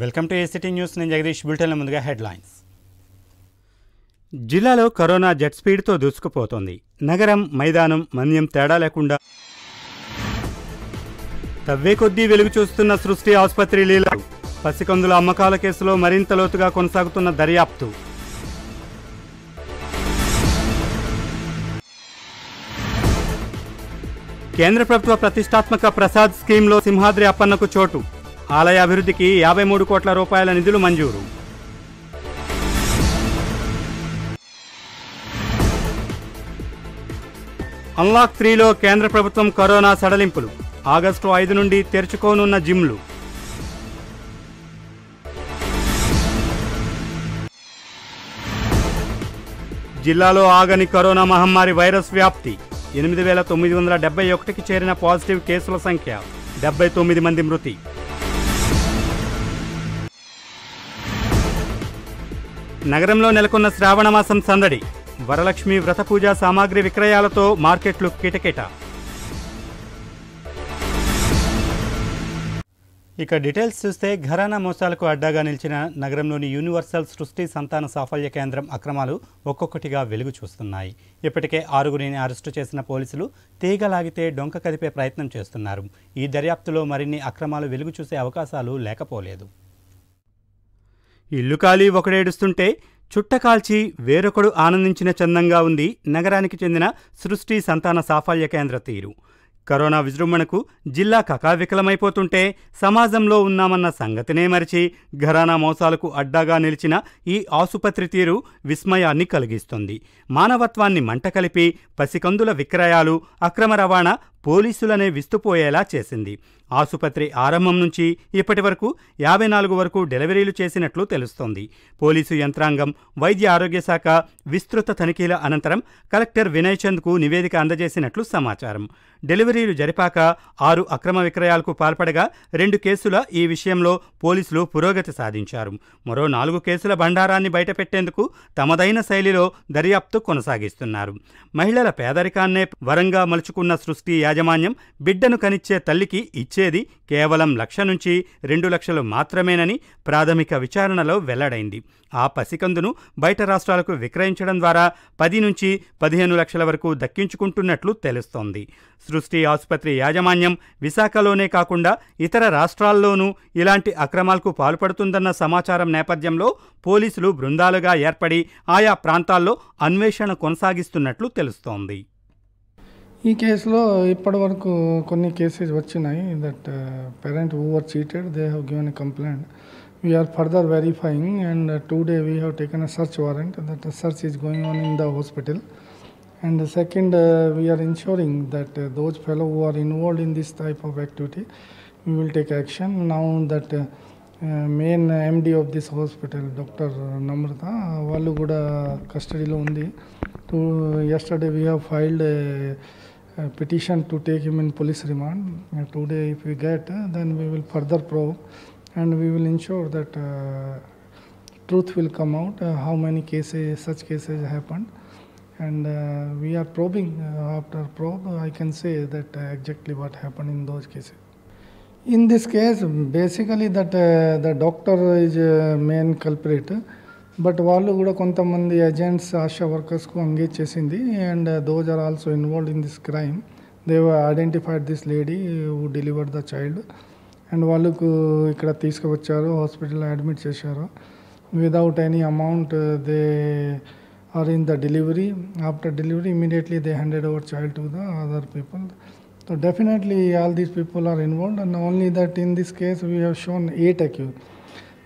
Welcome to ACT news నేను జగదీష్ బులెటిన్ల ముందుగా headlines జిల్లాలో కరోనా జెట్ స్పీడ్తో దూసుకుపోతోంది నగరం మైదానం మన్యం తేడా లేకుండా తవ్వే కొద్దీ వెలుగు చూస్తున్న సృష్టి ఆసుపత్రి లీలా పసికందుల అమ్మకాల కేసులో మరింత లోతుగా కొనసాగుతున్న దర్యాప్తు కేంద్ర ప్రభుత్వ ప్రతిష్టాత్మక ప్రసాద్ స్కీమ్లో సింహాద్రి అప్పన్నకు చోటు ఆలయ అభివృద్ధికి యాభై మూడు కోట్ల రూపాయల నిధులు మంజూరు అన్లాక్ త్రీలో కేంద్ర ప్రభుత్వం కరోనా సడలింపులు ఆగస్టు ఐదు నుండి తెరుచుకోనున్న జిమ్లు జిల్లాలో ఆగని కరోనా మహమ్మారి వైరస్ వ్యాప్తి ఎనిమిది వేల తొమ్మిది వందల డెబ్బై ఒకటికి చేరిన పాజిటివ్ కేసుల సంఖ్య డెబ్బై తొమ్మిది మంది మృతి నగరంలో నెలకొన్న శ్రావణమాసం సందడి వరలక్ష్మి వ్రత పూజ సామాగ్రి విక్రయాలతో మార్కెట్లు కిటకిట ఇక డీటెయిల్స్ చూస్తే ఘరానా మోసాలకు అడ్డాగా నిలిచిన నగరంలోని యూనివర్సల్ సృష్టి సంతాన సాఫల్య కేంద్రం అక్రమాలు ఒక్కొక్కటిగా వెలుగు చూస్తున్నాయి ఇప్పటికే ఆరుగురిని అరెస్టు చేసిన పోలీసులు తీగలాగితే డొంక కదిపే ప్రయత్నం చేస్తున్నారు ఈ దర్యాప్తులో మరిన్ని అక్రమాలు వెలుగు చూసే అవకాశాలు లేకపోలేదు ఇల్లు ఖాళీ ఒకడేడుస్తుంటే చుట్టకాల్చి వేరొకడు ఆనందించిన చందంగా ఉంది నగరానికి చెందిన సృష్టి సంతాన సాఫల్య కేంద్ర తీరు కరోనా విజృంభణకు జిల్లా కకావికలమైపోతుంటే సమాజంలో ఉన్నామన్న సంగతినే మరిచి ఘరానా మోసాలకు అడ్డాగా నిలిచిన ఈ ఆసుపత్రి తీరు విస్మయాన్ని కలిగిస్తుంది మానవత్వాన్ని మంట కలిపి పసికందుల విక్రయాలు అక్రమ రవాణా పోలీసులనే విస్తుపోయేలా చేసింది ఆసుపత్రి ఆరంభం నుంచి ఇప్పటి వరకు యాభై నాలుగు వరకు డెలివరీలు చేసినట్లు తెలుస్తోంది పోలీసు యంత్రాంగం వైద్య ఆరోగ్య శాఖ విస్తృత తనిఖీల అనంతరం కలెక్టర్ వినయ్ చంద్కు నివేదిక అందజేసినట్లు సమాచారం డెలివరీలు జరిపాక ఆరు అక్రమ విక్రయాలకు పాల్పడగా రెండు కేసుల ఈ విషయంలో పోలీసులు పురోగతి సాధించారు మరో నాలుగు కేసుల బండారాన్ని బయటపెట్టేందుకు తమదైన శైలిలో దర్యాప్తు కొనసాగిస్తున్నారు మహిళల పేదరికాన్నే వరంగా మలుచుకున్న సృష్టి యాజమాన్యం బిడ్డను కనిచ్చే తల్లికి ఇచ్చే వచ్చేది కేవలం లక్ష నుంచి రెండు లక్షలు మాత్రమేనని ప్రాథమిక విచారణలో వెల్లడైంది ఆ పసికందును బయట రాష్ట్రాలకు విక్రయించడం ద్వారా పది నుంచి పదిహేను లక్షల వరకు దక్కించుకుంటున్నట్లు తెలుస్తోంది సృష్టి ఆసుపత్రి యాజమాన్యం విశాఖలోనే కాకుండా ఇతర రాష్ట్రాల్లోనూ ఇలాంటి అక్రమాలకు పాల్పడుతుందన్న సమాచారం నేపథ్యంలో పోలీసులు బృందాలుగా ఏర్పడి ఆయా ప్రాంతాల్లో అన్వేషణ కొనసాగిస్తున్నట్లు తెలుస్తోంది ఈ కేసులో ఇప్పటి వరకు కొన్ని కేసెస్ వచ్చినాయి that parent over cheated they have given a complaint we are further verifying and today we have taken a search warrant that search is going on in the hospital and second uh, are are that uh, that fellow uh, uh, those fellow in are involved in this type of activity we will take main MD of this hospital doctor Namrata వాళ్ళు కూడా కస్టడీలో ఉంది yesterday we have filed petition to take him in police remand. Uh, today, if we get, uh, then we will further probe and we will ensure that uh, truth will come out, how many cases, such cases happened. And we are probing after probe, I can say that exactly what happened in those cases. In this case, basically that the doctor is main culprit. But వాళ్ళు కూడా కొంతమంది agents ASHA వర్కర్స్కు engage చేసింది and those are also involved in this crime they've identified this lady who deliver the child and వాళ్ళకు ఇక్కడ తీసుకువచ్చారు హాస్పిటల్లో admit చేశారు without any amount they are in the delivery after delivery immediately they handed over child to the other people so definitely all these people are involved and only that in this case we have shown eight accuse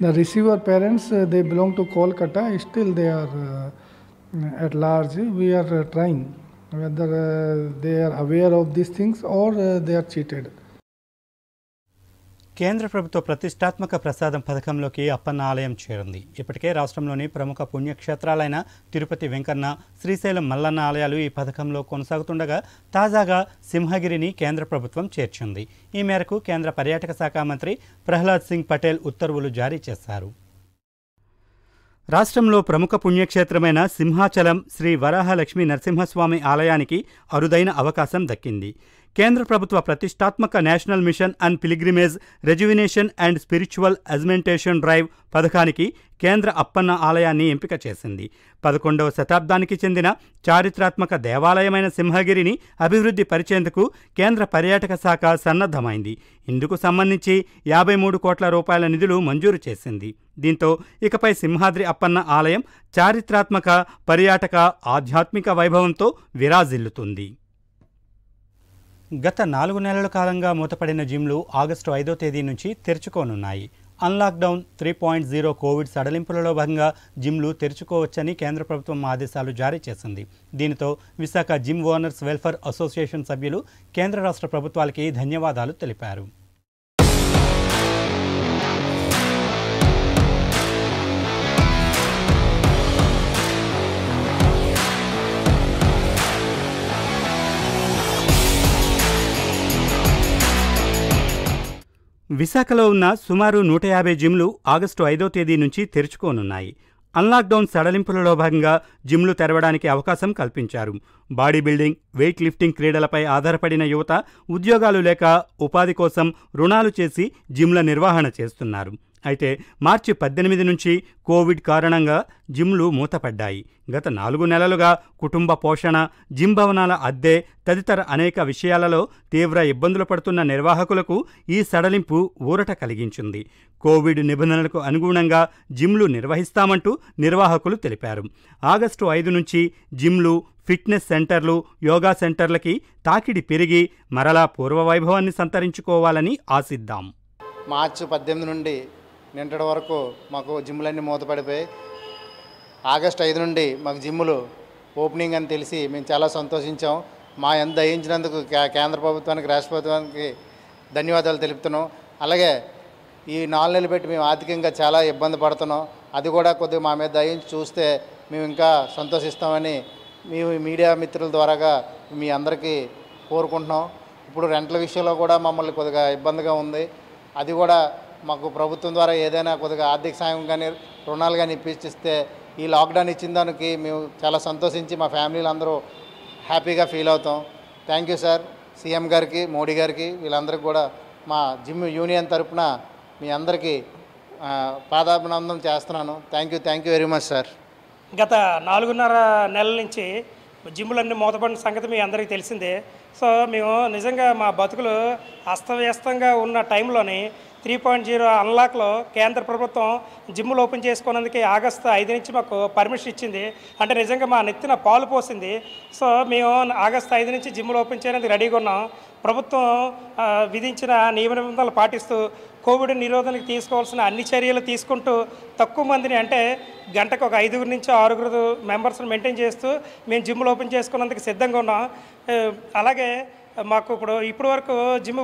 The receiver parents, uh, they belong to Kolkata, still they are uh, at large. We are uh, trying whether they are aware of these things or they are cheated. కేంద్ర ప్రభుత్వ ప్రతిష్టాత్మక ప్రసాదం పథకంలోకి అప్పన్న ఆలయం చేరింది ఇప్పటికే రాష్ట్రంలోని ప్రముఖ పుణ్యక్షేత్రాలైన తిరుపతి వెంకన్న శ్రీశైలం మల్లన్న ఆలయాలు ఈ పథకంలో కొనసాగుతుండగా తాజాగా సింహగిరిని కేంద్ర ప్రభుత్వం చేర్చింది ఈ మేరకు కేంద్ర పర్యాటక శాఖ మంత్రి ప్రహ్లాద్ సింగ్ పటేల్ ఉత్తర్వులు జారీ చేశారు రాష్ట్రంలో ప్రముఖ పుణ్యక్షేత్రమైన సింహాచలం శ్రీ వరాహలక్ష్మి నరసింహస్వామి ఆలయానికి అరుదైన అవకాశం దక్కింది కేంద్ర ప్రభుత్వ ప్రతిష్టాత్మక national mission and pilgrimage rejuvenation and spiritual augmentation drive పథకానికి కేంద్ర అప్పన్న ఆలయాన్ని ఎంపిక చేసింది పదకొండవ శతాబ్దానికి చెందిన చారిత్రాత్మక దేవాలయమైన సింహగిరిని అభివృద్ధి పరిచేందుకు కేంద్ర పర్యాటక శాఖ సన్నద్ధమైంది ఇందుకు సంబంధించి యాభై మూడు కోట్ల రూపాయల నిధులు మంజూరు చేసింది దీంతో ఇకపై సింహాద్రి అప్పన్న ఆలయం చారిత్రాత్మక పర్యాటక ఆధ్యాత్మిక వైభవంతో విరాజిల్లుతుంది గత నాలుగు నెలల కాలంగా మూతపడిన జిమ్లు ఆగస్టు ఐదో తేదీ నుంచి తెరుచుకోనున్నాయి unlock down three point zero Covid సడలింపులలో భాగంగా జిమ్లు తెరుచుకోవచ్చని కేంద్ర ప్రభుత్వం ఆదేశాలు జారీ చేసింది దీనితో Visakha gym owners welfare association సభ్యులు కేంద్ర రాష్ట్ర ప్రభుత్వాలకి ధన్యవాదాలు తెలిపారు విశాఖలో ఉన్న సుమారు నూట యాభై జిమ్లు ఆగస్టు ఐదో తేదీ నుంచి తెరుచుకోనున్నాయి అన్లాక్డౌన్ సడలింపులలో భాగంగా జిమ్లు తెరవడానికి అవకాశం కల్పించారు బాడీ బిల్డింగ్ వెయిట్ లిఫ్టింగ్ క్రీడలపై ఆధారపడిన యువత ఉద్యోగాలు లేక ఉపాధి కోసం రుణాలు చేసి జిమ్ల నిర్వహణ చేస్తున్నారు అయితే మార్చి పద్దెనిమిది నుంచి కోవిడ్ కారణంగా జిమ్లు మూతపడ్డాయి గత నాలుగు నెలలుగా కుటుంబ పోషణ జిమ్ భవనాల అద్దె తదితర అనేక విషయాలలో తీవ్ర ఇబ్బందులు పడుతున్న నిర్వాహకులకు ఈ సడలింపు ఊరట కలిగించింది కోవిడ్ నిబంధనలకు అనుగుణంగా జిమ్లు నిర్వహిస్తామంటూ నిర్వాహకులు తెలిపారు ఆగస్టు ఐదు నుంచి జిమ్లు ఫిట్నెస్ సెంటర్లు యోగా సెంటర్లకి తాకిడి పెరిగి మరలా పూర్వవైభవాన్ని సంతరించుకోవాలని ఆశిద్దాం మార్చి పద్దెనిమిది నుండి నింటటి వరకు మాకు జిమ్లన్నీ మూతపడిపోయాయి ఆగస్ట్ ఐదు నుండి మాకు జిమ్లు ఓపెనింగ్ అని తెలిసి మేము చాలా సంతోషించాం మా ఎంత దయించినందుకు కేంద్ర ప్రభుత్వానికి రాష్ట్ర ప్రభుత్వానికి ధన్యవాదాలు తెలుపుతున్నాం అలాగే ఈ నాలుగు నెలలు పెట్టి మేము ఆర్థికంగా చాలా ఇబ్బంది పడుతున్నాం అది కూడా కొద్దిగా మా మీద దయించి చూస్తే మేము ఇంకా సంతోషిస్తామని మేము మీడియా మిత్రుల ద్వారాగా మీ అందరికీ కోరుకుంటున్నాం ఇప్పుడు రెంట్ల విషయంలో కూడా మమ్మల్ని కొద్దిగా ఇబ్బందిగా ఉంది అది కూడా మాకు ప్రభుత్వం ద్వారా ఏదైనా కొద్దిగా ఆర్థిక సాయం కానీ రుణాలు కానీ ఇప్పిస్తే ఈ లాక్డౌన్ ఇచ్చిన దానికి మేము చాలా సంతోషించి మా ఫ్యామిలీలు అందరూ హ్యాపీగా ఫీల్ అవుతాం థ్యాంక్ యూ సార్ సీఎం గారికి మోడీ గారికి వీళ్ళందరికీ కూడా మా జిమ్ యూనియన్ తరఫున మీ అందరికీ పాదాభినందం చేస్తున్నాను thank you thank you very much sir గత నాలుగున్నర నెలల నుంచి జిమ్లన్నీ మూతపడిన సంగతి మీ అందరికీ తెలిసిందే సో మేము నిజంగా మా బతుకులు అస్తవ్యస్తంగా ఉన్న టైంలోని త్రీ పాయింట్ జీరో అన్లాక్లో కేంద్ర ప్రభుత్వం జిమ్లు ఓపెన్ చేసుకున్నందుకు ఆగస్టు ఐదు నుంచి మాకు పర్మిషన్ ఇచ్చింది అంటే నిజంగా మా నెత్తిన పాలు పోసింది సో మేము ఆగస్టు ఐదు నుంచి జిమ్లు ఓపెన్ చేయడానికి రెడీగా ఉన్నాం ప్రభుత్వం విధించిన నియమ నిబంధనలు పాటిస్తూ కోవిడ్ నిరోధనకు తీసుకోవాల్సిన అన్ని చర్యలు తీసుకుంటూ తక్కువ మందిని అంటే గంటకు ఒక ఐదుగురు నుంచి ఆరుగురు మెంబర్స్ని మెయింటైన్ చేస్తూ మేము జిమ్లు ఓపెన్ చేసుకున్నందుకు సిద్ధంగా ఉన్నాం అలాగే మాకు ఇప్పుడు ఇప్పుడు వరకు జిమ్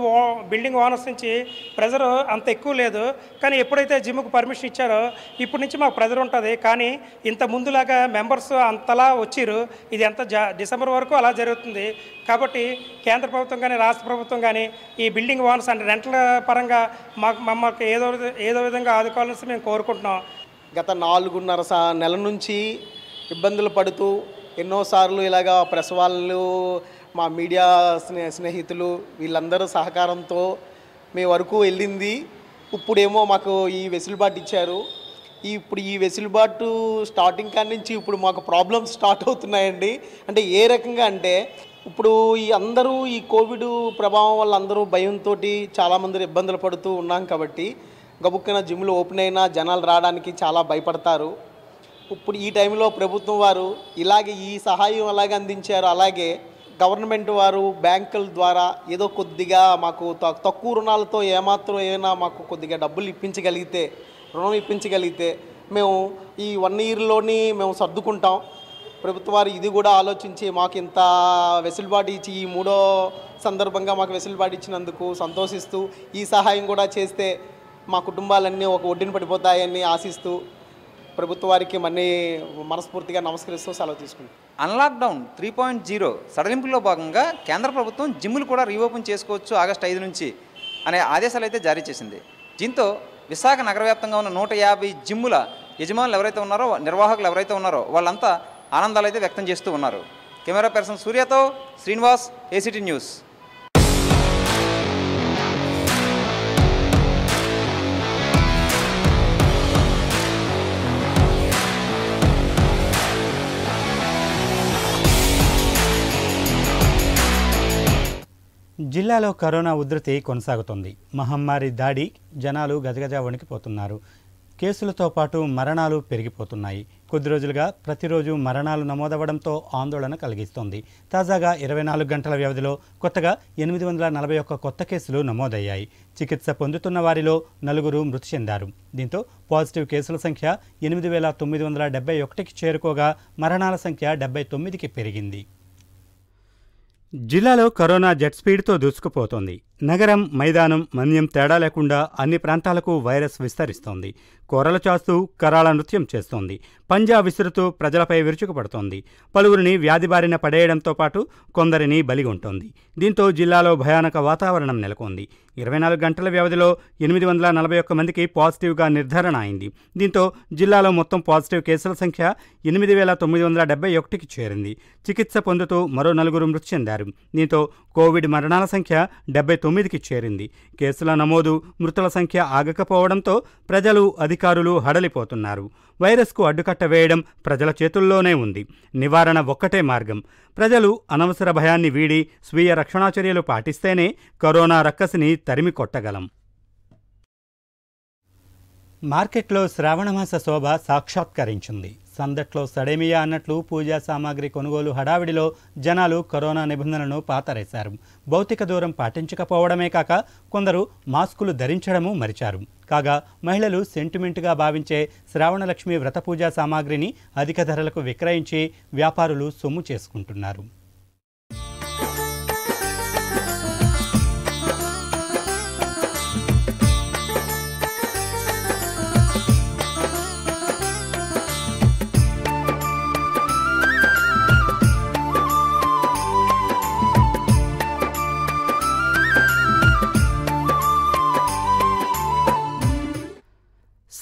బిల్డింగ్ ఓనర్స్ నుంచి ప్రెజర్ అంత ఎక్కువ లేదు కానీ ఎప్పుడైతే జిమ్కు పర్మిషన్ ఇచ్చారో ఇప్పటి నుంచి మాకు ప్రెజర్ ఉంటుంది కానీ ఇంత ముందులాగా మెంబర్స్ అంతలా వచ్చిరు ఇది ఎంత డిసెంబర్ వరకు అలా జరుగుతుంది కాబట్టి కేంద్ర ప్రభుత్వం కానీ రాష్ట్ర ప్రభుత్వం కానీ ఈ బిల్డింగ్ ఓనర్స్ అంటే రెంట్ల పరంగా మాకు మమ్మల్ని ఏదో ఏదో విధంగా ఆదుకోవాలని మేము కోరుకుంటున్నాం గత నాలుగున్నర నెల నుంచి ఇబ్బందులు పడుతూ ఎన్నోసార్లు ఇలాగా ప్రసవాళ్ళు మా మీడియా స్నే స్నేహితులు వీళ్ళందరూ సహకారంతో మేము వరకు వెళ్ళింది ఇప్పుడేమో మాకు ఈ వెసులుబాటు ఇచ్చారు ఈ ఇప్పుడు ఈ వెసులుబాటు స్టార్టింగ్ కాడి నుంచి ఇప్పుడు మాకు ప్రాబ్లమ్స్ స్టార్ట్ అవుతున్నాయండి అంటే ఏ రకంగా అంటే ఇప్పుడు ఈ అందరూ ఈ కోవిడ్ ప్రభావం వల్ల అందరూ భయంతో చాలామంది ఇబ్బందులు పడుతూ ఉన్నాం కాబట్టి గబుక్కన జిమ్లు ఓపెన్ అయినా జనాలు రావడానికి చాలా భయపడతారు ఇప్పుడు ఈ టైంలో ప్రభుత్వం వారు ఇలాగే ఈ సహాయం అలాగే అందించారు అలాగే గవర్నమెంట్ వారు బ్యాంకుల ద్వారా ఏదో కొద్దిగా మాకు తక్కువ రుణాలతో ఏమాత్రం ఏమైనా మాకు కొద్దిగా డబ్బులు ఇప్పించగలిగితే రుణం ఇప్పించగలిగితే మేము ఈ వన్ ఇయర్లోని మేము సర్దుకుంటాం ప్రభుత్వ వారు ఇది కూడా ఆలోచించి మాకు ఇంత వెసులుబాటు ఇచ్చి ఈ మూడో సందర్భంగా మాకు వెసులుబాటు ఇచ్చినందుకు సంతోషిస్తూ ఈ సహాయం కూడా చేస్తే మా కుటుంబాలన్నీ ఒక ఒడ్డిని పడిపోతాయని ఆశిస్తూ ప్రభుత్వ వారికి మనస్ఫూర్తిగా నమస్కరిస్తూ సెలవు unlock down three point zero సడలింపులో భాగంగా కేంద్ర ప్రభుత్వం జిమ్లు కూడా రీఓపెన్ చేసుకోవచ్చు ఆగస్టు ఐదు నుంచి అనే ఆదేశాలు అయితే జారీ చేసింది దీంతో విశాఖ నగర వ్యాప్తంగా ఉన్న నూట యాభై జిమ్ముల యజమానులు ఎవరైతే ఉన్నారో నిర్వాహకులు ఎవరైతే ఉన్నారో వాళ్ళంతా ఆనందాలు అయితే వ్యక్తం చేస్తూ ఉన్నారు కెమెరా పర్సన్ సూర్యతో శ్రీనివాస్ ఏసీటీ న్యూస్ జిల్లాలో కరోనా ఉధృతి కొనసాగుతోంది మహమ్మారి దాడి జనాలు గజగజ వణికిపోతున్నారు కేసులతో పాటు మరణాలు పెరిగిపోతున్నాయి కొద్ది రోజులుగా ప్రతిరోజు మరణాలు నమోదవడంతో ఆందోళన కలిగిస్తోంది తాజాగా ఇరవై నాలుగు గంటల వ్యవధిలో కొత్తగా ఎనిమిది వందల నలభై ఒక్క కొత్త కేసులు నమోదయ్యాయి చికిత్స పొందుతున్న వారిలో నలుగురు మృతి చెందారు దీంతో పాజిటివ్ కేసుల సంఖ్య ఎనిమిది వేల తొమ్మిది వందల డెబ్బై ఒకటికి చేరుకోగా మరణాల సంఖ్య డెబ్బై తొమ్మిదికి పెరిగింది జిల్లాలో కరోనా జెట్ స్పీడ్తో దూసుకుపోతోంది నగరం మైదానం మన్యం తేడా లేకుండా అన్ని ప్రాంతాలకు వైరస్ విస్తరిస్తోంది కోరలు చాస్తూ కరాళ నృత్యం చేస్తోంది పంజా విసురుతూ ప్రజలపై విరుచుకుపడుతోంది పలువురిని వ్యాధి బారిన పడేయడంతో పాటు కొందరిని బలిగొంటోంది దీంతో జిల్లాలో భయానక వాతావరణం నెలకొంది ఇరవై నాలుగు గంటల వ్యవధిలో ఎనిమిది వందల నలభై ఒక్క మందికి పాజిటివ్గా నిర్ధారణ అయింది దీంతో జిల్లాలో మొత్తం పాజిటివ్ కేసుల సంఖ్య ఎనిమిది వేల తొమ్మిది వందల డెబ్బై ఒకటికి చేరింది చికిత్స పొందుతూ మరో నలుగురు మృతి చెందారు దీంతో కోవిడ్ మరణాల సంఖ్య డెబ్బై తొమ్మిదికి చేరింది కేసుల నమోదు మృతుల సంఖ్య ఆగకపోవడంతో ప్రజలు అధిక అధికారులు హడలిపోతున్నారు వైరస్కు అడ్డుకట్ట వేయడం ప్రజల చేతుల్లోనే ఉంది నివారణ ఒక్కటే మార్గం ప్రజలు అనవసర భయాన్ని వీడి స్వీయ రక్షణా చర్యలు పాటిస్తేనే కరోనా రక్కసిని తరిమి కొట్టగలం మార్కెట్లో శ్రావణమాస శోభ సాక్షాత్కరించింది సందట్లో సడేమియా అన్నట్లు పూజా సామాగ్రి కొనుగోలు హడావిడిలో జనాలు కరోనా నిబంధనలను పాతరేశారు భౌతిక దూరం పాటించకపోవడమే కాక కొందరు మాస్కులు ధరించడము మరిచారు కాగా మహిళలు సెంటిమెంట్గా భావించే శ్రావణలక్ష్మి వ్రత పూజా సామాగ్రిని అధిక ధరలకు విక్రయించి వ్యాపారులు సొమ్ము చేసుకుంటున్నారు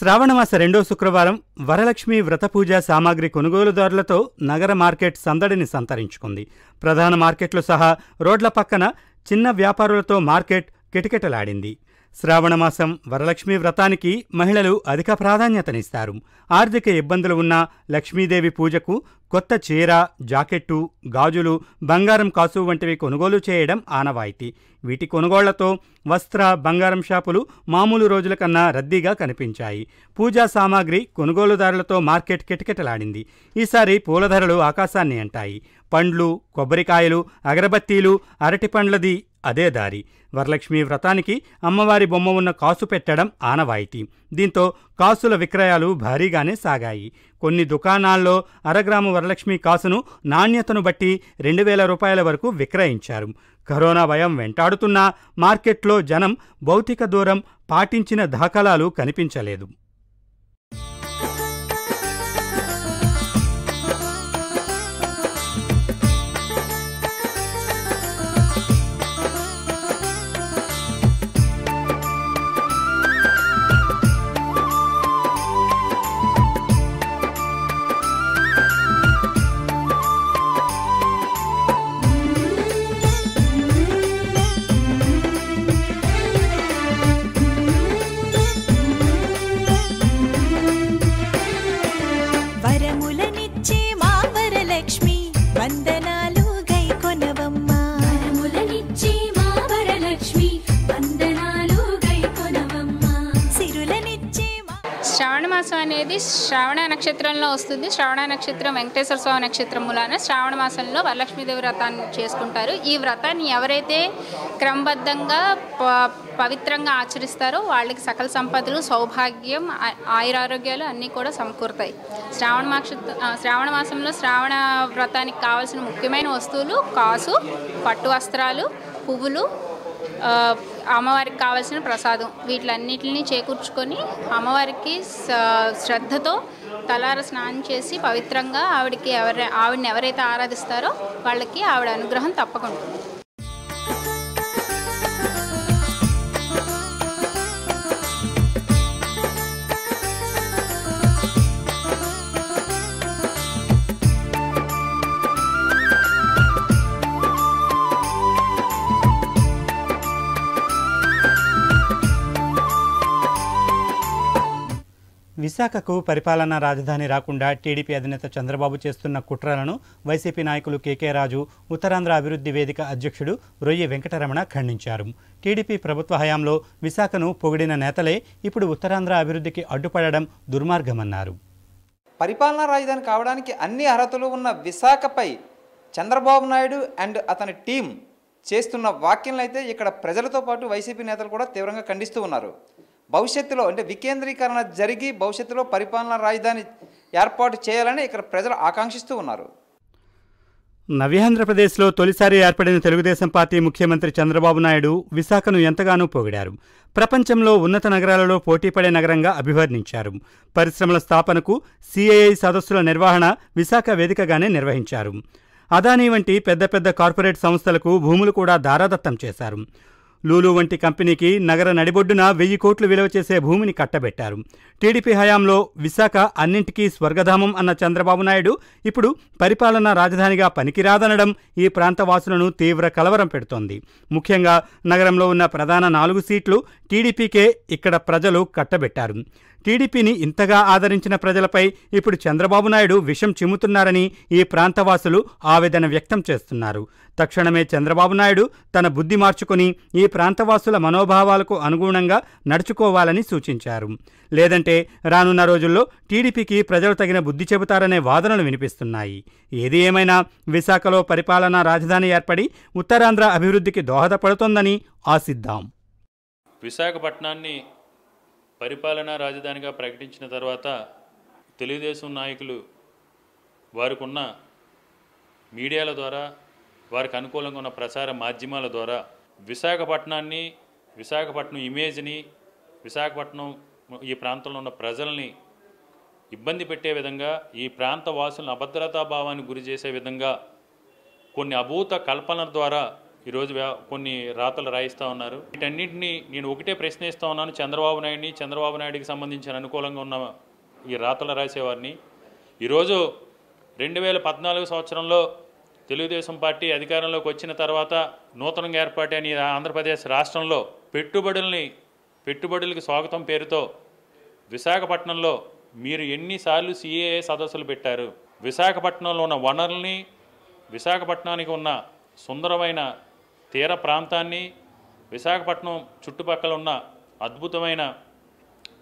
శ్రావణమాస రెండో శుక్రవారం వరలక్ష్మి వ్రతపూజ సామాగ్రి కొనుగోలుదారులతో నగర మార్కెట్ సందడిని సంతరించుకుంది ప్రధాన మార్కెట్లు సహా రోడ్ల పక్కన చిన్న వ్యాపారులతో మార్కెట్ కిటకిటలాడింది శ్రావణమాసం వరలక్ష్మి వ్రతానికి మహిళలు అధిక ప్రాధాన్యతనిస్తారు ఆర్థిక ఇబ్బందులు ఉన్న లక్ష్మీదేవి పూజకు కొత్త చీర జాకెట్టు గాజులు బంగారం కాసు వంటివి కొనుగోలు చేయడం ఆనవాయితీ వీటి కొనుగోళ్లతో వస్త్ర బంగారం షాపులు మామూలు రోజుల కన్నా రద్దీగా కనిపించాయి పూజా సామాగ్రి కొనుగోలుదారులతో మార్కెట్ కిటకిటలాడింది ఈసారి పూల ధరలు ఆకాశాన్ని అంటాయి పండ్లు కొబ్బరికాయలు అగరబత్తీలు అరటిపండ్లది అదే దారి వరలక్ష్మి వ్రతానికి అమ్మవారి బొమ్మ ఉన్న కాసు పెట్టడం ఆనవాయితీ దీంతో కాసుల విక్రయాలు భారీగానే సాగాయి కొన్ని దుకాణాల్లో అరగ్రాము వరలక్ష్మి కాసును నాణ్యతను బట్టి రెండు వేల రూపాయల వరకు విక్రయించారు కరోనా భయం వెంటాడుతున్నా మార్కెట్లో జనం భౌతిక దూరం పాటించిన దాఖలాలు కనిపించలేదు శ్రావణ నక్షత్రంలో వస్తుంది శ్రావణ నక్షత్రం వెంకటేశ్వర స్వామి నక్షత్రం మూలాన శ్రావణ మాసంలో వరలక్ష్మీదేవి వ్రతాన్ని చేసుకుంటారు ఈ వ్రతాన్ని ఎవరైతే క్రమబద్ధంగా పవిత్రంగా ఆచరిస్తారో వాళ్ళకి సకల సంపదలు సౌభాగ్యం ఆయురారోగ్యాలు అన్నీ కూడా సమకూరుతాయి శ్రావణ మాక్ష శ్రావణ మాసంలో శ్రావణ వ్రతానికి కావాల్సిన ముఖ్యమైన వస్తువులు కాసు పట్టు వస్త్రాలు పువ్వులు అమ్మవారికి కావాల్సిన ప్రసాదం వీటిలన్నింటినీ చేకూర్చుకొని అమ్మవారికి శ్రద్ధతో తలార స్నానం చేసి పవిత్రంగా ఆవిడకి ఎవరి ఆవిడని ఎవరైతే ఆరాధిస్తారో వాళ్ళకి ఆవిడ అనుగ్రహం తప్పకుండా విశాఖకు పరిపాలనా రాజధాని రాకుండా టీడీపీ అధినేత చంద్రబాబు చేస్తున్న కుట్రలను వైసీపీ నాయకులు కేకే రాజు ఉత్తరాంధ్ర అభివృద్ధి వేదిక అధ్యక్షుడు రొయ్యి వెంకటరమణ ఖండించారు టీడీపీ ప్రభుత్వ హయాంలో విశాఖను పొగిడిన నేతలే ఇప్పుడు ఉత్తరాంధ్ర అభివృద్ధికి అడ్డుపడడం దుర్మార్గమన్నారు పరిపాలనా రాజధాని కావడానికి అన్ని అర్హతలు ఉన్న విశాఖపై చంద్రబాబు నాయుడు అండ్ అతని టీం చేస్తున్న వ్యాఖ్యలైతే ఇక్కడ ప్రజలతో పాటు వైసీపీ నేతలు కూడా తీవ్రంగా ఖండిస్తూ ఉన్నారు భవిష్యత్తులో అంటే వికేంద్రీకరణ జరిగి భవిష్యత్తులో పరిపాలనా రాజధాని ఏర్పాటు చేయాలని ఇక్కడ ప్రజలు ఆకాంక్షిస్తూ ఉన్నారు నవ్యాంధ్రప్రదేశ్లో తొలిసారి ఏర్పడిన తెలుగుదేశం పార్టీ ముఖ్యమంత్రి చంద్రబాబు నాయుడు విశాఖను ఎంతగానో పొగిడారు ప్రపంచంలో ఉన్నత నగరాలలో పోటీపడే నగరంగా అభివర్ణించారు పరిశ్రమల స్థాపనకు సిఐఐ సదస్సుల నిర్వహణ విశాఖ వేదికగానే నిర్వహించారు అదానీ వంటి పెద్ద పెద్ద కార్పొరేట్ సంస్థలకు భూములు కూడా దారాదత్తం చేశారు లూలు వంటి కంపెనీకి నగర నడిబొడ్డున వెయ్యి కోట్లు విలువ చేసే భూమిని కట్టబెట్టారు టీడీపీ హయాంలో విశాఖ అన్నింటికీ స్వర్గధామం అన్న చంద్రబాబు నాయుడు ఇప్పుడు పరిపాలనా రాజధానిగా పనికిరాదనడం ఈ ప్రాంతవాసులను తీవ్ర కలవరం పెడుతోంది ముఖ్యంగా నగరంలో ఉన్న ప్రధాన నాలుగు సీట్లు టీడీపీకే ఇక్కడ ప్రజలు కట్టబెట్టారు టీడీపీని ఇంతగా ఆదరించిన ప్రజలపై ఇప్పుడు చంద్రబాబు నాయుడు విషం చిమ్ముతున్నారని ఈ ప్రాంతవాసులు ఆవేదన వ్యక్తం చేస్తున్నారు తక్షణమే చంద్రబాబు నాయుడు తన బుద్ధి మార్చుకుని ఈ ప్రాంతవాసుల మనోభావాలకు అనుగుణంగా నడుచుకోవాలని సూచించారు లేదంటే రానున్న రోజుల్లో టీడీపీకి ప్రజలు తగిన బుద్ధి చెబుతారనే వాదనలు వినిపిస్తున్నాయి ఏది ఏమైనా విశాఖలో పరిపాలనా రాజధాని ఏర్పడి ఉత్తరాంధ్ర అభివృద్ధికి దోహదపడుతోందని ఆశిద్దాం విశాఖపట్నాన్ని పరిపాలనా రాజధానిగా ప్రకటించిన తర్వాత తెలుగుదేశం నాయకులు వారికున్న మీడియాల ద్వారా వారికి అనుకూలంగా ఉన్న ప్రసార మాధ్యమాల ద్వారా విశాఖపట్నాన్ని విశాఖపట్నం ఇమేజ్ని విశాఖపట్నం ఈ ప్రాంతంలో ఉన్న ప్రజల్ని ఇబ్బంది పెట్టే విధంగా ఈ ప్రాంత వాసులను అభద్రతాభావానికి గురి చేసే విధంగా కొన్ని అభూత కల్పనల ద్వారా ఈరోజు కొన్ని రాతలు రాయిస్తూ ఉన్నారు వీటన్నింటినీ నేను ఒకటే ప్రశ్నిస్తూ ఉన్నాను చంద్రబాబు నాయుడిని చంద్రబాబు నాయుడికి సంబంధించిన అనుకూలంగా ఉన్న ఈ రాతలు రాసేవారిని ఈరోజు రెండు వేల పద్నాలుగు సంవత్సరంలో తెలుగుదేశం పార్టీ అధికారంలోకి వచ్చిన తర్వాత నూతనంగా ఏర్పాటైన ఆంధ్రప్రదేశ్ రాష్ట్రంలో పెట్టుబడుల్ని పెట్టుబడులకు స్వాగతం పేరుతో విశాఖపట్నంలో మీరు ఎన్నిసార్లు సిఏఏ సదస్సులు పెట్టారు విశాఖపట్నంలో ఉన్న వనరుల్ని విశాఖపట్నానికి ఉన్న సుందరమైన తీర ప్రాంతాన్ని విశాఖపట్నం చుట్టుపక్కల ఉన్న అద్భుతమైన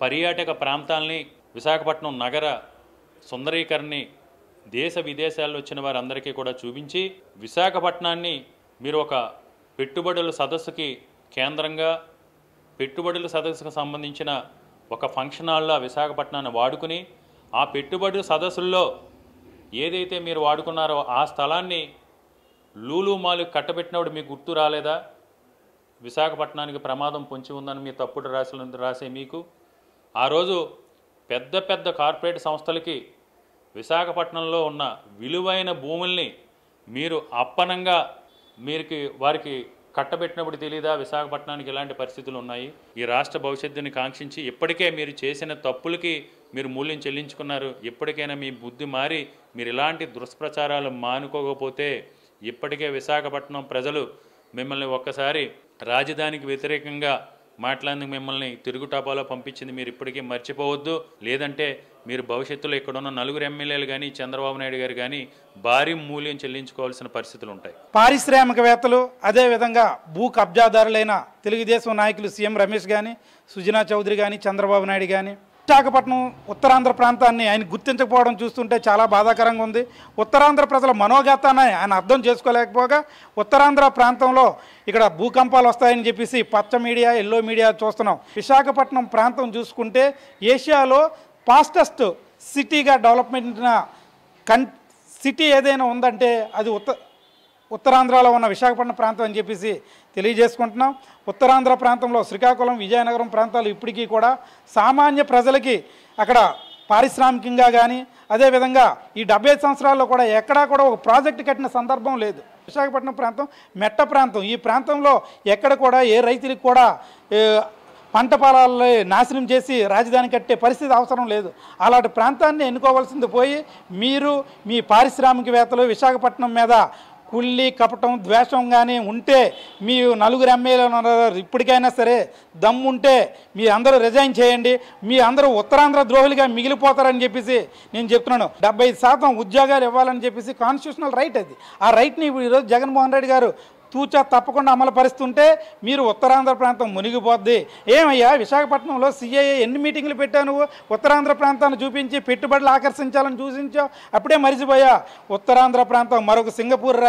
పర్యాటక ప్రాంతాల్ని విశాఖపట్నం నగర సుందరీకరణని దేశ విదేశాల్లో వచ్చిన వారందరికీ కూడా చూపించి విశాఖపట్నాన్ని మీరు ఒక పెట్టుబడుల సదస్సుకి కేంద్రంగా పెట్టుబడుల సదస్సుకు సంబంధించిన ఒక ఫంక్షన్ హాల్లో విశాఖపట్నాన్ని వాడుకుని ఆ పెట్టుబడుల సదస్సుల్లో ఏదైతే మీరు వాడుకున్నారో ఆ స్థలాన్ని లూలు మాలు కట్టబెట్టినప్పుడు మీకు గుర్తు రాలేదా విశాఖపట్నానికి ప్రమాదం పొంచి ఉందని మీ తప్పుడు రాసిన రాసే మీకు ఆ రోజు పెద్ద పెద్ద కార్పొరేట్ సంస్థలకి విశాఖపట్నంలో ఉన్న విలువైన భూముల్ని మీరు అప్పనంగా మీరుకి వారికి కట్టబెట్టినప్పుడు తెలీదా విశాఖపట్నానికి ఇలాంటి పరిస్థితులు ఉన్నాయి ఈ రాష్ట్ర భవిష్యత్తుని కాంక్షించి ఇప్పటికే మీరు చేసిన తప్పులకి మీరు మూల్యం చెల్లించుకున్నారు ఎప్పటికైనా మీ బుద్ధి మారి మీరు ఇలాంటి దుష్ప్రచారాలు మానుకోకపోతే ఇప్పటికే విశాఖపట్నం ప్రజలు మిమ్మల్ని ఒక్కసారి రాజధానికి వ్యతిరేకంగా మాట్లాడిన మిమ్మల్ని తిరుగుటాపాలో పంపించింది మీరు ఇప్పటికీ మర్చిపోవద్దు లేదంటే మీరు భవిష్యత్తులో ఇక్కడున్న నలుగురు ఎమ్మెల్యేలు కానీ చంద్రబాబు నాయుడు గారు కానీ భారీ మూల్యం చెల్లించుకోవాల్సిన పరిస్థితులు ఉంటాయి పారిశ్రామికవేత్తలు అదేవిధంగా భూ కబ్జాదారులైన తెలుగుదేశం నాయకులు సీఎం రమేష్ కానీ సుజనా చౌదరి కానీ చంద్రబాబు నాయుడు కానీ విశాఖపట్నం ఉత్తరాంధ్ర ప్రాంతాన్ని ఆయన గుర్తించకపోవడం చూస్తుంటే చాలా బాధాకరంగా ఉంది ఉత్తరాంధ్ర ప్రజల మనోగతాన్ని ఆయన అర్థం చేసుకోలేకపోగా ఉత్తరాంధ్ర ప్రాంతంలో ఇక్కడ భూకంపాలు వస్తాయని చెప్పేసి పచ్చ మీడియా ఎల్లో మీడియా చూస్తున్నాం విశాఖపట్నం ప్రాంతం చూసుకుంటే ఏషియాలో ఫాస్టెస్ట్ సిటీగా డెవలప్మెంట్ కన్ సిటీ ఏదైనా ఉందంటే అది ఉత్త ఉత్తరాంధ్రలో ఉన్న విశాఖపట్నం ప్రాంతం అని చెప్పేసి తెలియజేసుకుంటున్నాం ఉత్తరాంధ్ర ప్రాంతంలో శ్రీకాకుళం విజయనగరం ప్రాంతాలు ఇప్పటికీ కూడా సామాన్య ప్రజలకి అక్కడ పారిశ్రామికంగా కానీ అదేవిధంగా ఈ డెబ్బై సంవత్సరాల్లో కూడా ఎక్కడా కూడా ఒక ప్రాజెక్టు కట్టిన సందర్భం లేదు విశాఖపట్నం ప్రాంతం మెట్ట ప్రాంతం ఈ ప్రాంతంలో ఎక్కడ కూడా ఏ రైతులకు కూడా పంట పొలాలని నాశనం చేసి రాజధాని కట్టే పరిస్థితి అవసరం లేదు అలాంటి ప్రాంతాన్ని ఎన్నుకోవాల్సింది పోయి మీరు మీ పారిశ్రామికవేత్తలు విశాఖపట్నం మీద కుళ్ళి కపటం ద్వేషం కానీ ఉంటే మీ నలుగురు ఎమ్మెల్యేలు ఇప్పటికైనా సరే దమ్ముంటే మీ అందరూ రిజైన్ చేయండి మీ అందరూ ఉత్తరాంధ్ర ద్రోహులుగా మిగిలిపోతారని చెప్పేసి నేను చెప్తున్నాను డెబ్బై శాతం ఉద్యోగాలు ఇవ్వాలని చెప్పేసి కాన్స్టిట్యూషనల్ రైట్ అది ఆ రైట్ని ఈరోజు జగన్మోహన్ రెడ్డి గారు తూచా తప్పకుండా అమలు పరుస్తుంటే మీరు ఉత్తరాంధ్ర ప్రాంతం మునిగిపోద్ది ఏమయ్యా విశాఖపట్నంలో సిఐఏ ఎన్ని మీటింగ్లు పెట్టావు నువ్వు ఉత్తరాంధ్ర ప్రాంతాన్ని చూపించి పెట్టుబడులు ఆకర్షించాలని చూసించావు అప్పుడే మరిచిపోయా ఉత్తరాంధ్ర ప్రాంతం మరొక సింగపూర్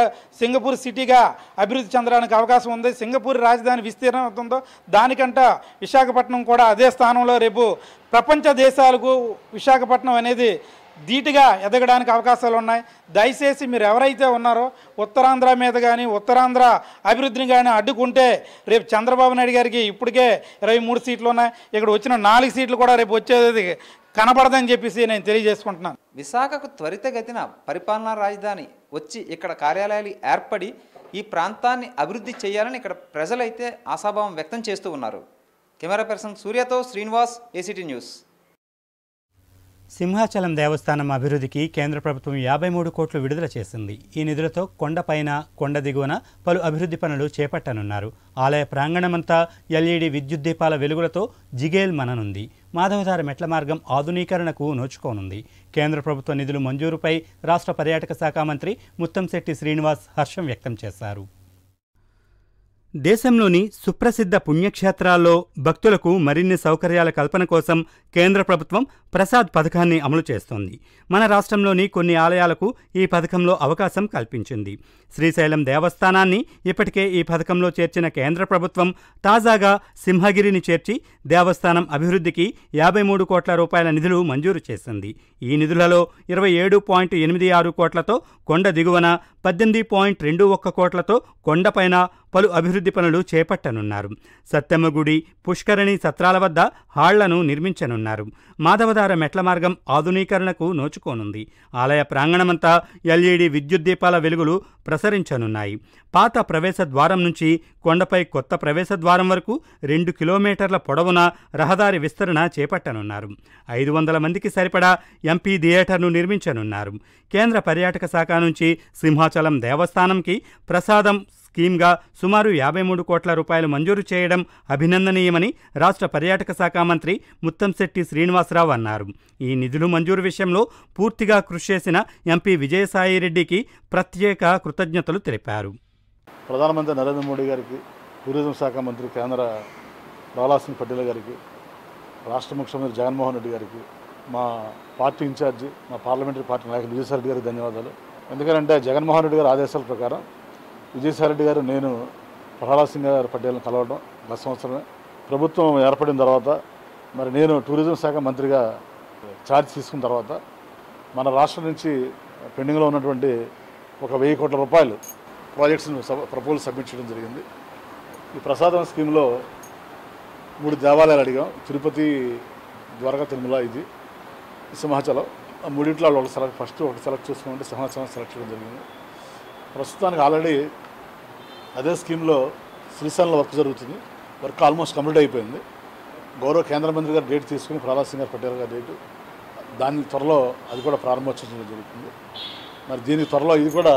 సింగపూర్ సిటీగా అభివృద్ధి చెందడానికి అవకాశం ఉంది సింగపూర్ రాజధాని విస్తీర్ణం అవుతుందో దానికంట విశాఖపట్నం కూడా అదే స్థానంలో రేపు ప్రపంచ దేశాలకు విశాఖపట్నం అనేది ధీటుగా ఎదగడానికి అవకాశాలు ఉన్నాయి దయచేసి మీరు ఎవరైతే ఉన్నారో ఉత్తరాంధ్ర మీద కానీ ఉత్తరాంధ్ర అభివృద్ధిని కానీ అడ్డుకుంటే రేపు చంద్రబాబు నాయుడు గారికి ఇప్పటికే ఇరవై మూడు సీట్లు ఉన్నాయి ఇక్కడ వచ్చిన నాలుగు సీట్లు కూడా రేపు వచ్చేది కనపడదని చెప్పేసి నేను తెలియజేసుకుంటున్నాను విశాఖకు త్వరితగతిన పరిపాలనా రాజధాని వచ్చి ఇక్కడ కార్యాలయాలు ఏర్పడి ఈ ప్రాంతాన్ని అభివృద్ధి చేయాలని ఇక్కడ ప్రజలైతే ఆశాభావం వ్యక్తం చేస్తూ ఉన్నారు కెమెరా పర్సన్ సూర్యతో శ్రీనివాస్ ఏసీటీ న్యూస్ సింహాచలం దేవస్థానం అభివృద్ధికి కేంద్ర ప్రభుత్వం యాభై మూడు కోట్లు విడుదల చేసింది ఈ నిధులతో కొండపైన కొండ దిగువన పలు అభివృద్ధి పనులు చేపట్టనున్నారు ఆలయ ప్రాంగణమంతా ఎల్ఈడి విద్యుత్ దీపాల వెలుగులతో జిగేల్ మననుంది మాధవధార మెట్ల మార్గం ఆధునీకరణకు నోచుకోనుంది కేంద్ర ప్రభుత్వ నిధులు మంజూరుపై రాష్ట్ర పర్యాటక శాఖ మంత్రి ముత్తంశెట్టి శ్రీనివాస్ హర్షం వ్యక్తం చేశారు దేశంలోని సుప్రసిద్ధ పుణ్యక్షేత్రాల్లో భక్తులకు మరిన్ని సౌకర్యాల కల్పన కోసం కేంద్ర ప్రభుత్వం ప్రసాద్ పథకాన్ని అమలు చేస్తోంది మన రాష్ట్రంలోని కొన్ని ఆలయాలకు ఈ పథకంలో అవకాశం కల్పించింది శ్రీశైలం దేవస్థానాన్ని ఇప్పటికే ఈ పథకంలో చేర్చిన కేంద్ర ప్రభుత్వం తాజాగా సింహగిరిని చేర్చి దేవస్థానం అభివృద్ధికి యాభై మూడు కోట్ల రూపాయల నిధులు మంజూరు చేసింది ఈ నిధులలో ఇరవై ఏడు పాయింట్ ఎనిమిది ఆరు కోట్లతో కొండ దిగువన పద్దెనిమిది పాయింట్ రెండు ఒక్క కోట్లతో కొండపైన పలు అభివృద్ధి పనులు చేపట్టనున్నారు సత్తెమ్మగుడి పుష్కరణి సత్రాల వద్ద హాళ్లను నిర్మించనున్నారు మాధవధార మెట్ల మార్గం ఆధునీకరణకు నోచుకోనుంది ఆలయ ప్రాంగణమంతా ఎల్ఈడి విద్యుత్ దీపాల వెలుగులు ప్రసరించనున్నాయి పాత ప్రవేశ ద్వారం నుంచి కొండపై కొత్త ప్రవేశ ద్వారం వరకు రెండు కిలోమీటర్ల పొడవున రహదారి విస్తరణ చేపట్టనున్నారు ఐదు వందల మందికి సరిపడా ఎంపీ థియేటర్ను నిర్మించనున్నారు కేంద్ర పర్యాటక శాఖ నుంచి సింహాచలం దేవస్థానంకి ప్రసాదం స్కీమ్గా సుమారు యాభై మూడు కోట్ల రూపాయలు మంజూరు చేయడం అభినందనీయమని రాష్ట్ర పర్యాటక శాఖ మంత్రి ముత్తంశెట్టి శ్రీనివాసరావు అన్నారు ఈ నిధులు మంజూరు విషయంలో పూర్తిగా కృషి చేసిన ఎంపీ విజయసాయిరెడ్డికి ప్రత్యేక కృతజ్ఞతలు తెలిపారు ప్రధానమంత్రి నరేంద్ర మోడీ గారికి టూరిజం శాఖ మంత్రి కేంద్ర లాలాసింగ్ పటేల్ గారికి రాష్ట్ర ముఖ్యమంత్రి జగన్మోహన్ రెడ్డి గారికి మా పార్టీ ఇన్ఛార్జి మా పార్లమెంటరీ పార్టీ నాయకులు విజయసాయి రెడ్డి గారికి ధన్యవాదాలు ఎందుకంటే జగన్మోహన్ రెడ్డి గారి ఆదేశాల ప్రకారం విజయసాయిరెడ్డి గారు నేను ప్రహ్లాద్ సింగ్ గారు పటేల్ని కలవడం గత సంవత్సరమే ప్రభుత్వం ఏర్పడిన తర్వాత మరి నేను టూరిజం శాఖ మంత్రిగా ఛార్జ్ తీసుకున్న తర్వాత మన రాష్ట్రం నుంచి పెండింగ్లో ఉన్నటువంటి ఒక వెయ్యి కోట్ల రూపాయలు ప్రాజెక్ట్స్ను ప్రపోజల్ సబ్మిట్ చేయడం జరిగింది ఈ ప్రసాదం స్కీమ్లో మూడు దేవాలయాలు అడిగాం తిరుపతి ద్వారకా తిరుమల ఇది సింహాచలం మూడింట్లో వాళ్ళు సెలెక్ట్ ఫస్ట్ ఒకటి సెలెక్ట్ చేసుకోమంటే సింహాచలం సెలెక్ట్ చేయడం జరిగింది ప్రస్తుతానికి ఆల్రెడీ అదే స్కీమ్లో శ్రీశైలంలో వర్క్ జరుగుతుంది వర్క్ ఆల్మోస్ట్ కంప్లీట్ అయిపోయింది గౌరవ కేంద్ర మంత్రి గారు డేట్ తీసుకుని ప్రహ్లాద్ సింగ్ గారు పటేల్ గారు డేటు దాని త్వరలో అది కూడా ప్రారంభోత్సవం జరుగుతుంది మరి దీని త్వరలో ఇది కూడా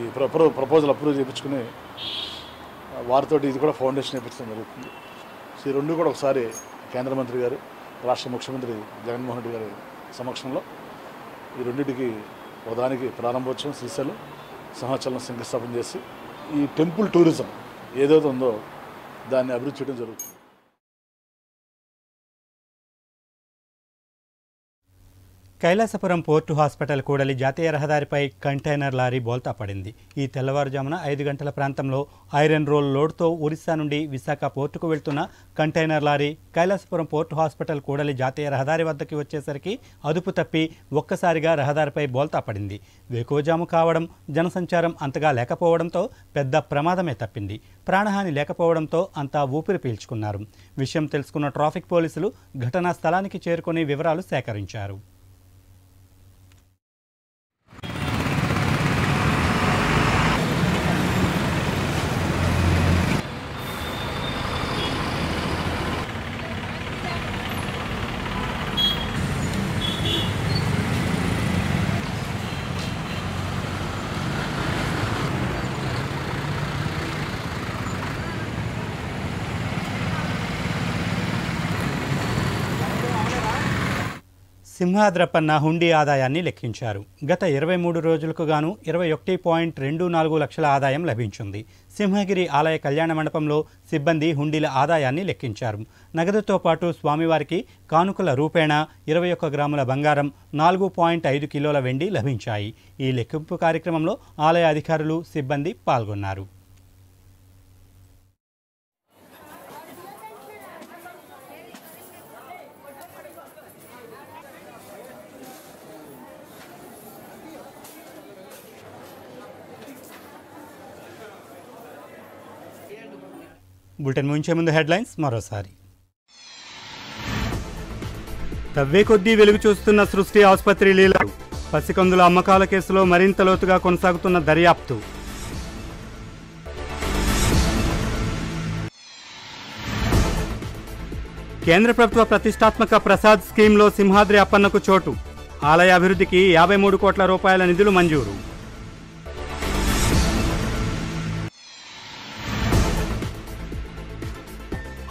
ఈ ప్రపో ప్రపోజల్ అప్రూవ్ చేయించుకుని వారితో ఇది కూడా ఫౌండేషన్ చేయించడం జరుగుతుంది ఈ రెండు కూడా ఒకసారి కేంద్ర మంత్రి గారు రాష్ట్ర ముఖ్యమంత్రి జగన్మోహన్ రెడ్డి గారి సమక్షంలో ఈ రెండింటికి ఉదానికి ప్రారంభోత్సవం శ్రీశైలం సింహాచలం శంకుస్థాపన చేసి ఈ టెంపుల్ టూరిజం ఏదైతే ఉందో దాన్ని అభివృద్ధి చేయడం జరుగుతుంది కైలాసపురం పోర్టు హాస్పిటల్ కూడలి జాతీయ రహదారిపై కంటైనర్ లారీ బోల్తా పడింది ఈ తెల్లవారుజామున ఐదు గంటల ప్రాంతంలో ఐరన్ రోల్ లోడ్తో ఒరిస్సా నుండి విశాఖ పోర్టుకు వెళ్తున్న container lorry Kailasapuram port hospital కూడలి జాతీయ రహదారి వద్దకి వచ్చేసరికి అదుపు తప్పి ఒక్కసారిగా రహదారిపై బోల్తా పడింది వేకోజాము కావడం జనసంచారం అంతగా లేకపోవడంతో పెద్ద ప్రమాదమే తప్పింది ప్రాణహాని లేకపోవడంతో అంతా ఊపిరి పీల్చుకున్నారు విషయం తెలుసుకున్న ట్రాఫిక్ పోలీసులు ఘటనా స్థలానికి చేరుకుని వివరాలు సేకరించారు సింహాద్రపన్న హుండీ ఆదాయాన్ని లెక్కించారు గత ఇరవై మూడు రోజులకు గాను ఇరవై ఒకటి పాయింట్ రెండు నాలుగు లక్షల ఆదాయం లభించింది సింహగిరి ఆలయ కళ్యాణ మండపంలో సిబ్బంది హుండీల ఆదాయాన్ని లెక్కించారు నగదుతో పాటు స్వామివారికి కానుకల రూపేణ ఇరవై ఒక్క గ్రాముల బంగారం నాలుగు పాయింట్ ఐదు కిలోల వెండి లభించాయి ఈ లెక్కింపు కార్యక్రమంలో ఆలయ అధికారులు సిబ్బంది పాల్గొన్నారు బులెటిన్ ముందు హెడ్లైన్స్ మరోసారి తవ్వే కొద్దీ వెలుగు చూస్తున్న సృష్టి ఆసుపత్రి లీలలు పసికందుల అమ్మకాల కేసులో మరింత లోతుగా కొనసాగుతున్న దర్యాప్తు కేంద్ర ప్రభుత్వ ప్రతిష్టాత్మక ప్రసాద్ స్కీమ్లో సింహాద్రి అప్పన్నకు చోటు ఆలయ అభివృద్ధికి యాభై మూడు కోట్ల రూపాయల నిధులు మంజూరు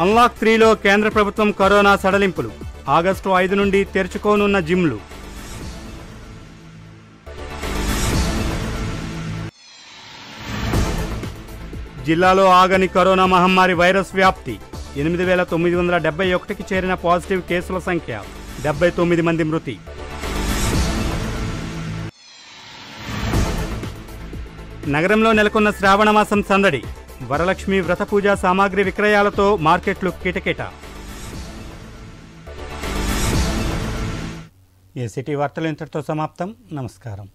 అన్లాక్ త్రీలో కేంద్ర ప్రభుత్వం కరోనా సడలింపులు ఆగస్టు ఐదు నుండి తెరుచుకోనున్న జిమ్లు జిల్లాలో ఆగని కరోనా మహమ్మారి వైరస్ వ్యాప్తి ఎనిమిది వేల తొమ్మిది వందల డెబ్బై ఒకటికి చేరిన పాజిటివ్ కేసుల సంఖ్య డెబ్బై తొమ్మిది మంది మృతి నగరంలో నెలకొన్న శ్రావణ మాసం సందడి వరలక్ష్మి వ్రత పూజా సామాగ్రి విక్రయాలతో మార్కెట్లు కిటకిట ఈ సిటీ వార్తలు ఇంతటితో సమాప్తం నమస్కారం